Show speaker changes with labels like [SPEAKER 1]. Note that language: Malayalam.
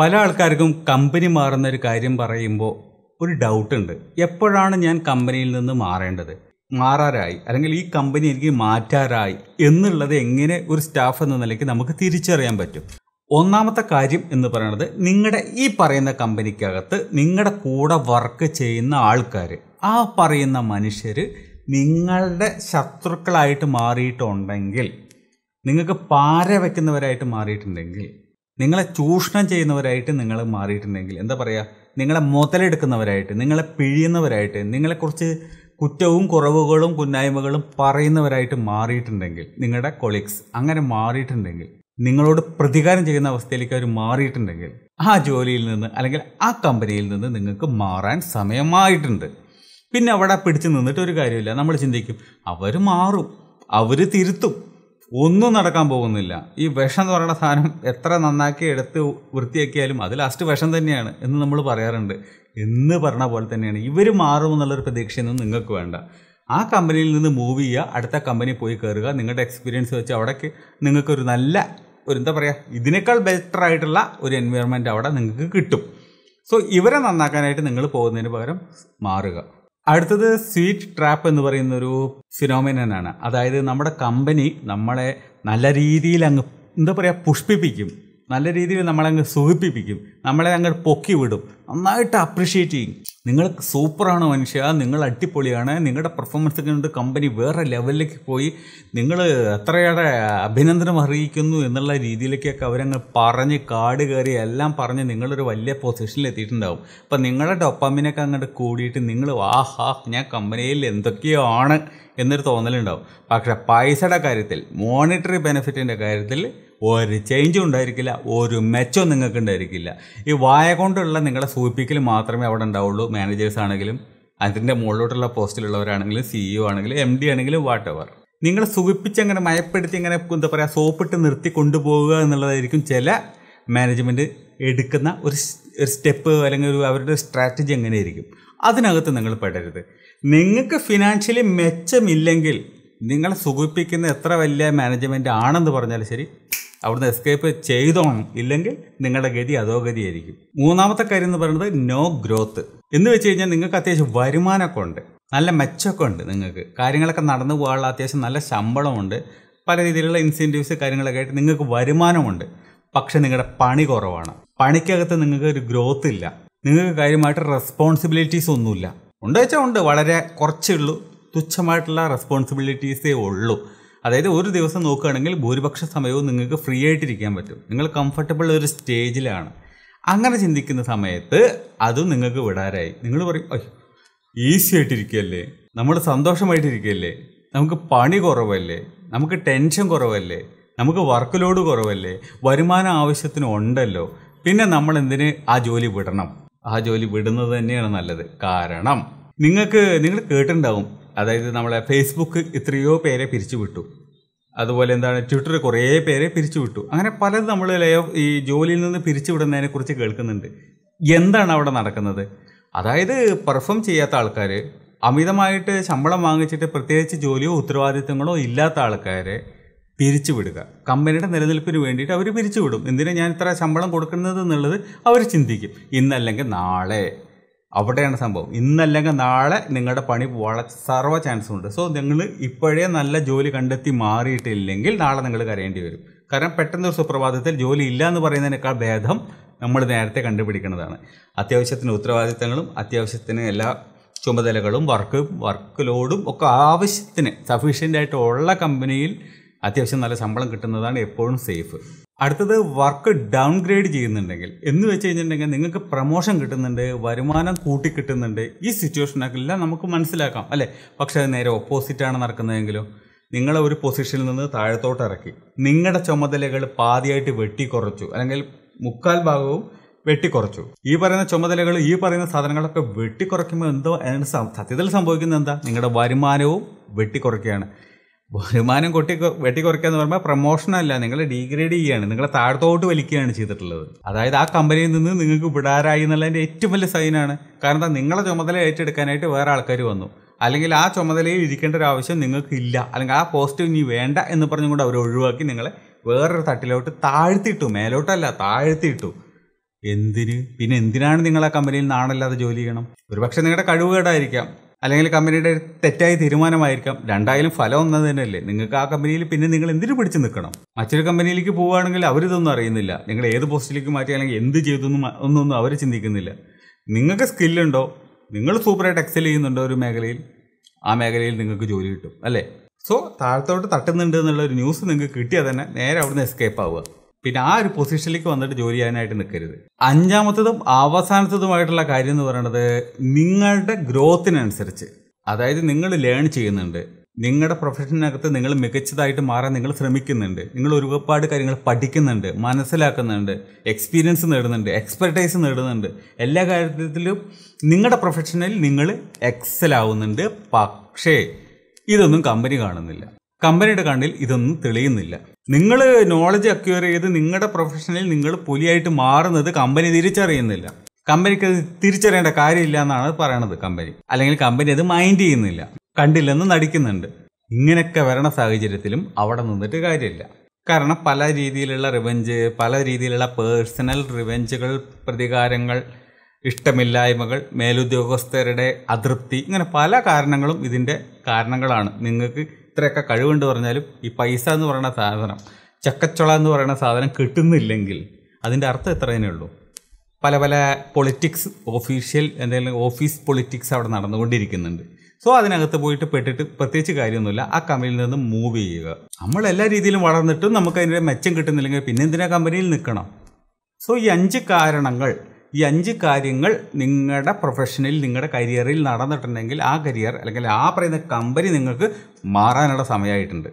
[SPEAKER 1] പല ആൾക്കാർക്കും കമ്പനി മാറുന്ന ഒരു കാര്യം പറയുമ്പോൾ ഒരു ഡൗട്ട് ഉണ്ട് എപ്പോഴാണ് ഞാൻ കമ്പനിയിൽ നിന്ന് മാറേണ്ടത് മാറാറായി അല്ലെങ്കിൽ ഈ കമ്പനി എനിക്ക് മാറ്റാറായി എന്നുള്ളത് എങ്ങനെ ഒരു സ്റ്റാഫ് എന്ന നിലയ്ക്ക് നമുക്ക് തിരിച്ചറിയാൻ പറ്റും ഒന്നാമത്തെ കാര്യം എന്ന് പറയുന്നത് നിങ്ങളുടെ ഈ പറയുന്ന കമ്പനിക്കകത്ത് നിങ്ങളുടെ കൂടെ വർക്ക് ചെയ്യുന്ന ആൾക്കാർ ആ പറയുന്ന മനുഷ്യർ നിങ്ങളുടെ ശത്രുക്കളായിട്ട് മാറിയിട്ടുണ്ടെങ്കിൽ നിങ്ങൾക്ക് പാര വയ്ക്കുന്നവരായിട്ട് മാറിയിട്ടുണ്ടെങ്കിൽ നിങ്ങളെ ചൂഷണം ചെയ്യുന്നവരായിട്ട് നിങ്ങൾ മാറിയിട്ടുണ്ടെങ്കിൽ എന്താ പറയുക നിങ്ങളെ മുതലെടുക്കുന്നവരായിട്ട് നിങ്ങളെ പിഴിയുന്നവരായിട്ട് നിങ്ങളെക്കുറിച്ച് കുറ്റവും കുറവുകളും കുന്നായ്മകളും പറയുന്നവരായിട്ട് മാറിയിട്ടുണ്ടെങ്കിൽ നിങ്ങളുടെ കൊളീഗ്സ് അങ്ങനെ മാറിയിട്ടുണ്ടെങ്കിൽ നിങ്ങളോട് പ്രതികാരം ചെയ്യുന്ന അവസ്ഥയിലേക്ക് അവർ മാറിയിട്ടുണ്ടെങ്കിൽ ആ ജോലിയിൽ നിന്ന് അല്ലെങ്കിൽ ആ കമ്പനിയിൽ നിന്ന് നിങ്ങൾക്ക് മാറാൻ സമയമായിട്ടുണ്ട് പിന്നെ അവിടെ പിടിച്ചു നിന്നിട്ട് ഒരു കാര്യമില്ല നമ്മൾ ചിന്തിക്കും അവർ മാറും അവർ തിരുത്തും ഒന്നും നടക്കാൻ പോകുന്നില്ല ഈ വിഷം എന്ന് പറയുന്ന സാധനം എത്ര നന്നാക്കി എടുത്ത് വൃത്തിയാക്കിയാലും അത് ലാസ്റ്റ് വിഷം തന്നെയാണ് എന്ന് നമ്മൾ പറയാറുണ്ട് എന്ന് പറഞ്ഞ പോലെ തന്നെയാണ് ഇവർ മാറും പ്രതീക്ഷയൊന്നും നിങ്ങൾക്ക് വേണ്ട ആ കമ്പനിയിൽ നിന്ന് മൂവ് ചെയ്യുക അടുത്ത കമ്പനി പോയി കയറുക നിങ്ങളുടെ എക്സ്പീരിയൻസ് വെച്ച് അവിടേക്ക് നിങ്ങൾക്കൊരു നല്ല ഒരു എന്താ പറയുക ഇതിനേക്കാൾ ബെറ്റർ ആയിട്ടുള്ള ഒരു എൻവയറമെൻറ്റ് അവിടെ നിങ്ങൾക്ക് കിട്ടും സോ ഇവരെ നന്നാക്കാനായിട്ട് നിങ്ങൾ പോകുന്നതിന് പകരം മാറുക അടുത്തത് സ്വീറ്റ് ട്രാപ്പ് എന്ന് പറയുന്ന ഒരു ഫിനോമിനനാണ് അതായത് നമ്മുടെ കമ്പനി നമ്മളെ നല്ല രീതിയിൽ അങ്ങ് എന്താ പറയുക പുഷ്പിപ്പിക്കും നല്ല രീതിയിൽ നമ്മളെ അങ്ങ് സുഖിപ്പിക്കും നമ്മളെ അങ്ങ് പൊക്കി വിടും നന്നായിട്ട് അപ്രീഷിയേറ്റ് ചെയ്യും നിങ്ങൾ സൂപ്പറാണ് മനുഷ്യ നിങ്ങൾ അടിപൊളിയാണ് നിങ്ങളുടെ പെർഫോമൻസ് കൊണ്ട് കമ്പനി വേറെ ലെവലിലേക്ക് പോയി നിങ്ങൾ എത്രയേറെ അഭിനന്ദനം അറിയിക്കുന്നു എന്നുള്ള രീതിയിലേക്കൊക്കെ അവരങ്ങ് പറഞ്ഞ് കാട് കയറി എല്ലാം പറഞ്ഞ് നിങ്ങളൊരു വലിയ പൊസിഷനിൽ എത്തിയിട്ടുണ്ടാവും അപ്പം നിങ്ങളുടെ ഡൊപ്പാമിനൊക്കെ അങ്ങോട്ട് കൂടിയിട്ട് നിങ്ങൾ ആഹാ ഞാൻ കമ്പനിയിൽ ആണ് എന്നൊരു തോന്നലുണ്ടാവും പക്ഷേ പൈസയുടെ കാര്യത്തിൽ മോണിറ്ററി ബെനിഫിറ്റിൻ്റെ കാര്യത്തിൽ ഒരു ചേഞ്ചും ഉണ്ടായിരിക്കില്ല ഒരു മെച്ചവും നിങ്ങൾക്ക് ഉണ്ടായിരിക്കില്ല ഈ വായ കൊണ്ടുള്ള നിങ്ങളുടെ സൂചിപ്പിക്കൽ മാത്രമേ അവിടെ ഉണ്ടാവുള്ളൂ മാനേജേഴ്സ് ആണെങ്കിലും അതിൻ്റെ മുകളിലോട്ടുള്ള പോസ്റ്റിലുള്ളവരാണെങ്കിലും സിഇഒ ആണെങ്കിലും എം ഡി ആണെങ്കിലും വാട്ട് എവർ നിങ്ങളെ അങ്ങനെ മയപ്പെടുത്തി ഇങ്ങനെ എന്താ പറയുക സോപ്പിട്ട് നിർത്തി കൊണ്ടുപോകുക എന്നുള്ളതായിരിക്കും ചില മാനേജ്മെൻറ്റ് എടുക്കുന്ന ഒരു ഒരു സ്റ്റെപ്പ് അല്ലെങ്കിൽ ഒരു അവരുടെ സ്ട്രാറ്റജി എങ്ങനെയായിരിക്കും അതിനകത്ത് നിങ്ങൾ പെടരുത് നിങ്ങൾക്ക് ഫിനാൻഷ്യലി മെച്ചമില്ലെങ്കിൽ നിങ്ങളെ സുഖിപ്പിക്കുന്ന എത്ര വലിയ മാനേജ്മെൻ്റ് ആണെന്ന് പറഞ്ഞാലും ശരി അവിടുന്ന് എസ്കേപ്പ് ചെയ്തോണം ഇല്ലെങ്കിൽ നിങ്ങളുടെ ഗതി അതോ ആയിരിക്കും മൂന്നാമത്തെ കാര്യം എന്ന് പറയുന്നത് നോ ഗ്രോത്ത് എന്ന് വെച്ച് കഴിഞ്ഞാൽ നിങ്ങൾക്ക് അത്യാവശ്യം വരുമാനമൊക്കെ ഉണ്ട് നല്ല മെച്ചമൊക്കെ ഉണ്ട് നിങ്ങൾക്ക് കാര്യങ്ങളൊക്കെ നടന്നു പോകാനുള്ള അത്യാവശ്യം നല്ല ശമ്പളമുണ്ട് പല രീതിയിലുള്ള ഇൻസെൻറ്റീവ്സ് കാര്യങ്ങളൊക്കെ ആയിട്ട് നിങ്ങൾക്ക് വരുമാനമുണ്ട് പക്ഷെ നിങ്ങളുടെ പണി കുറവാണ് പണിക്കകത്ത് നിങ്ങൾക്ക് ഒരു ഗ്രോത്ത് ഇല്ല നിങ്ങൾക്ക് കാര്യമായിട്ട് റെസ്പോൺസിബിലിറ്റീസ് ഒന്നുമില്ല ഉണ്ടോ വെച്ചാൽ ഉണ്ട് വളരെ കുറച്ചേ ഉള്ളൂ തുച്ഛമായിട്ടുള്ള റെസ്പോൺസിബിലിറ്റീസേ ഉള്ളൂ അതായത് ഒരു ദിവസം നോക്കുകയാണെങ്കിൽ ഭൂരിപക്ഷ സമയവും നിങ്ങൾക്ക് ഫ്രീ ആയിട്ടിരിക്കാൻ പറ്റും നിങ്ങൾ കംഫർട്ടബിൾ ഒരു സ്റ്റേജിലാണ് അങ്ങനെ ചിന്തിക്കുന്ന സമയത്ത് അതും നിങ്ങൾക്ക് വിടാറായി നിങ്ങൾ പറയും ഈസി ആയിട്ടിരിക്കുകയല്ലേ നമ്മൾ സന്തോഷമായിട്ടിരിക്കുകയല്ലേ നമുക്ക് പണി കുറവല്ലേ നമുക്ക് ടെൻഷൻ കുറവല്ലേ നമുക്ക് വർക്ക് ലോഡ് കുറവല്ലേ വരുമാനം ആവശ്യത്തിന് ഉണ്ടല്ലോ പിന്നെ നമ്മൾ എന്തിന് ആ ജോലി വിടണം ആ ജോലി വിടുന്നത് തന്നെയാണ് നല്ലത് കാരണം നിങ്ങൾക്ക് നിങ്ങൾ കേട്ടിട്ടുണ്ടാവും അതായത് നമ്മളെ ഫേസ്ബുക്ക് എത്രയോ പേരെ പിരിച്ചുവിട്ടു അതുപോലെ എന്താണ് ട്വിറ്റർ കുറേ പേരെ പിരിച്ചുവിട്ടു അങ്ങനെ പലതും നമ്മൾ ഈ ജോലിയിൽ നിന്ന് പിരിച്ചുവിടുന്നതിനെ കുറിച്ച് കേൾക്കുന്നുണ്ട് എന്താണ് അവിടെ നടക്കുന്നത് അതായത് പെർഫോം ചെയ്യാത്ത ആൾക്കാർ അമിതമായിട്ട് ശമ്പളം വാങ്ങിച്ചിട്ട് പ്രത്യേകിച്ച് ജോലിയോ ഉത്തരവാദിത്തങ്ങളോ ഇല്ലാത്ത ആൾക്കാരെ പിരിച്ചുവിടുക കമ്പനിയുടെ നിലനിൽപ്പിന് വേണ്ടിയിട്ട് അവർ പിരിച്ചുവിടും എന്തിനാണ് ഞാൻ ഇത്ര ശമ്പളം കൊടുക്കുന്നത് എന്നുള്ളത് അവർ ചിന്തിക്കും ഇന്നല്ലെങ്കിൽ നാളെ അവിടെയാണ് സംഭവം ഇന്നല്ലെങ്കിൽ നാളെ നിങ്ങളുടെ പണി പോകാനുള്ള സർവ്വ ചാൻസും ഉണ്ട് സോ നിങ്ങൾ ഇപ്പോഴേ നല്ല ജോലി കണ്ടെത്തി മാറിയിട്ടില്ലെങ്കിൽ നാളെ നിങ്ങൾ കരയേണ്ടി വരും കാരണം പെട്ടെന്ന് ഒരു സുപ്രഭാതത്തിൽ ജോലി ഇല്ല എന്ന് പറയുന്നതിനേക്കാൾ ഭേദം നമ്മൾ നേരത്തെ കണ്ടുപിടിക്കുന്നതാണ് അത്യാവശ്യത്തിന് ഉത്തരവാദിത്തങ്ങളും അത്യാവശ്യത്തിന് എല്ലാ ചുമതലകളും വർക്ക് വർക്ക് ലോഡും ഒക്കെ ആവശ്യത്തിന് സഫീഷ്യൻ്റ് ആയിട്ടുള്ള കമ്പനിയിൽ അത്യാവശ്യം നല്ല ശമ്പളം കിട്ടുന്നതാണ് എപ്പോഴും സേഫ് അടുത്തത് വർക്ക് ഡൗൺ ഗ്രേഡ് ചെയ്യുന്നുണ്ടെങ്കിൽ എന്ന് വെച്ച് കഴിഞ്ഞിട്ടുണ്ടെങ്കിൽ നിങ്ങൾക്ക് പ്രമോഷൻ കിട്ടുന്നുണ്ട് വരുമാനം കൂട്ടി കിട്ടുന്നുണ്ട് ഈ എല്ലാം നമുക്ക് മനസ്സിലാക്കാം അല്ലേ പക്ഷേ അത് നേരെ ഓപ്പോസിറ്റാണ് നടക്കുന്നതെങ്കിലും നിങ്ങളെ ഒരു പൊസിഷനിൽ നിന്ന് താഴത്തോട്ട് ഇറക്കി നിങ്ങളുടെ ചുമതലകൾ പാതിയായിട്ട് വെട്ടിക്കുറച്ചു അല്ലെങ്കിൽ മുക്കാൽ ഭാഗവും വെട്ടിക്കുറച്ചു ഈ പറയുന്ന ചുമതലകൾ ഈ പറയുന്ന സാധനങ്ങളൊക്കെ വെട്ടിക്കുറയ്ക്കുമ്പോൾ എന്തോ സത്യത്തിൽ സംഭവിക്കുന്നത് എന്താ നിങ്ങളുടെ വരുമാനവും വെട്ടിക്കുറയ്ക്കുകയാണ് ബഹുമാനം കൊട്ടി വെട്ടിക്കുറയ്ക്കുക എന്ന് പറയുമ്പോൾ പ്രൊമോഷൻ അല്ല നിങ്ങൾ ഡീഗ്രേഡ് ചെയ്യുകയാണ് നിങ്ങളെ താഴത്തോട്ട് വലിക്കുകയാണ് ചെയ്തിട്ടുള്ളത് അതായത് ആ കമ്പനിയിൽ നിന്ന് നിങ്ങൾക്ക് വിടാറായി എന്നുള്ളതിൻ്റെ ഏറ്റവും വലിയ സൈനാണ് കാരണം നിങ്ങളെ ചുമതല ഏറ്റെടുക്കാനായിട്ട് വേറെ ആൾക്കാർ വന്നു അല്ലെങ്കിൽ ആ ചുമതലയിൽ ഇരിക്കേണ്ട ഒരു ആവശ്യം നിങ്ങൾക്കില്ല അല്ലെങ്കിൽ ആ പോസ്റ്റ് ഇനി വേണ്ട എന്ന് പറഞ്ഞുകൊണ്ട് അവർ ഒഴിവാക്കി നിങ്ങളെ വേറൊരു തട്ടിലോട്ട് താഴ്ത്തിയിട്ടു മേലോട്ടല്ല താഴ്ത്തിയിട്ടു എന്തിന് പിന്നെ എന്തിനാണ് നിങ്ങൾ ആ കമ്പനിയിൽ നാണല്ലാതെ ജോലി ചെയ്യണം ഒരുപക്ഷെ നിങ്ങളുടെ കഴിവുകേടായിരിക്കാം അല്ലെങ്കിൽ കമ്പനിയുടെ തെറ്റായ തീരുമാനമായിരിക്കാം രണ്ടായാലും ഫലം ഒന്നത് തന്നെയല്ലേ നിങ്ങൾക്ക് ആ കമ്പനിയിൽ പിന്നെ നിങ്ങൾ എന്തിനു പിടിച്ചു നിൽക്കണം മറ്റൊരു കമ്പനിയിലേക്ക് പോവുകയാണെങ്കിൽ അവരിതൊന്നും അറിയുന്നില്ല നിങ്ങൾ ഏത് പോസ്റ്റിലേക്ക് മാറ്റി അല്ലെങ്കിൽ എന്ത് ചെയ്തു ഒന്നൊന്നും അവർ ചിന്തിക്കുന്നില്ല നിങ്ങൾക്ക് സ്കില്ലുണ്ടോ നിങ്ങൾ സൂപ്പറായിട്ട് എക്സൽ ചെയ്യുന്നുണ്ടോ ഒരു മേഖലയിൽ ആ മേഖലയിൽ നിങ്ങൾക്ക് ജോലി കിട്ടും അല്ലേ സോ താഴത്തോട്ട് തട്ടുന്നുണ്ട് എന്നുള്ള ഒരു ന്യൂസ് നിങ്ങൾക്ക് കിട്ടിയാൽ തന്നെ നേരെ അവിടുന്ന് എസ്കേപ്പ് ആവുക പിന്നെ ആ ഒരു പൊസിഷനിലേക്ക് വന്നിട്ട് ജോലി ചെയ്യാനായിട്ട് നിൽക്കരുത് അഞ്ചാമത്തതും അവസാനത്തതുമായിട്ടുള്ള കാര്യം എന്ന് പറയുന്നത് നിങ്ങളുടെ ഗ്രോത്തിനനുസരിച്ച് അതായത് നിങ്ങൾ ലേൺ ചെയ്യുന്നുണ്ട് നിങ്ങളുടെ പ്രൊഫഷനകത്ത് നിങ്ങൾ മികച്ചതായിട്ട് മാറാൻ നിങ്ങൾ ശ്രമിക്കുന്നുണ്ട് നിങ്ങൾ ഒരുപാട് കാര്യങ്ങൾ പഠിക്കുന്നുണ്ട് മനസ്സിലാക്കുന്നുണ്ട് എക്സ്പീരിയൻസ് നേടുന്നുണ്ട് എക്സ്പെർട്ടൈസ് നേടുന്നുണ്ട് എല്ലാ കാര്യത്തിലും നിങ്ങളുടെ പ്രൊഫഷനിൽ നിങ്ങൾ എക്സൽ ആവുന്നുണ്ട് പക്ഷേ ഇതൊന്നും കമ്പനി കാണുന്നില്ല കമ്പനിയുടെ കണ്ണിൽ ഇതൊന്നും തെളിയുന്നില്ല നിങ്ങൾ നോളജ് അക്വയർ ചെയ്ത് നിങ്ങളുടെ പ്രൊഫഷനിൽ നിങ്ങൾ പുലിയായിട്ട് മാറുന്നത് കമ്പനി തിരിച്ചറിയുന്നില്ല കമ്പനിക്ക് അത് തിരിച്ചറിയേണ്ട കാര്യമില്ല എന്നാണ് പറയണത് കമ്പനി അല്ലെങ്കിൽ കമ്പനി അത് മൈൻഡ് ചെയ്യുന്നില്ല കണ്ടില്ലെന്ന് നടിക്കുന്നുണ്ട് ഇങ്ങനെയൊക്കെ വരണ സാഹചര്യത്തിലും അവിടെ നിന്നിട്ട് കാര്യമില്ല കാരണം പല രീതിയിലുള്ള റിവെഞ്ച് പല രീതിയിലുള്ള പേഴ്സണൽ റിവെഞ്ചുകൾ പ്രതികാരങ്ങൾ ഇഷ്ടമില്ലായ്മകൾ മേലുദ്യോഗസ്ഥരുടെ അതൃപ്തി ഇങ്ങനെ പല കാരണങ്ങളും ഇതിൻ്റെ കാരണങ്ങളാണ് നിങ്ങൾക്ക് ഇത്രയൊക്കെ കഴിവുണ്ട് പറഞ്ഞാലും ഈ പൈസ എന്ന് പറയുന്ന സാധനം ചക്കച്ചുള എന്ന് പറയുന്ന സാധനം കിട്ടുന്നില്ലെങ്കിൽ അതിൻ്റെ അർത്ഥം ഇത്ര തന്നെ ഉള്ളൂ പല പല പൊളിറ്റിക്സ് ഓഫീഷ്യൽ എന്തെങ്കിലും ഓഫീസ് പൊളിറ്റിക്സ് അവിടെ നടന്നുകൊണ്ടിരിക്കുന്നുണ്ട് സോ അതിനകത്ത് പോയിട്ട് പെട്ടിട്ട് പ്രത്യേകിച്ച് കാര്യമൊന്നുമില്ല ആ കമ്പനിയിൽ നിന്ന് മൂവ് ചെയ്യുക നമ്മൾ എല്ലാ രീതിയിലും വളർന്നിട്ടും നമുക്ക് അതിൻ്റെ മെച്ചം കിട്ടുന്നില്ലെങ്കിൽ പിന്നെ എന്തിനാ കമ്പനിയിൽ നിൽക്കണം സോ ഈ അഞ്ച് കാരണങ്ങൾ ഈ അഞ്ച് കാര്യങ്ങൾ നിങ്ങളുടെ പ്രൊഫഷനിൽ നിങ്ങളുടെ കരിയറിൽ നടന്നിട്ടുണ്ടെങ്കിൽ ആ കരിയർ അല്ലെങ്കിൽ ആ പറയുന്ന കമ്പനി നിങ്ങൾക്ക് മാറാനുള്ള സമയമായിട്ടുണ്ട്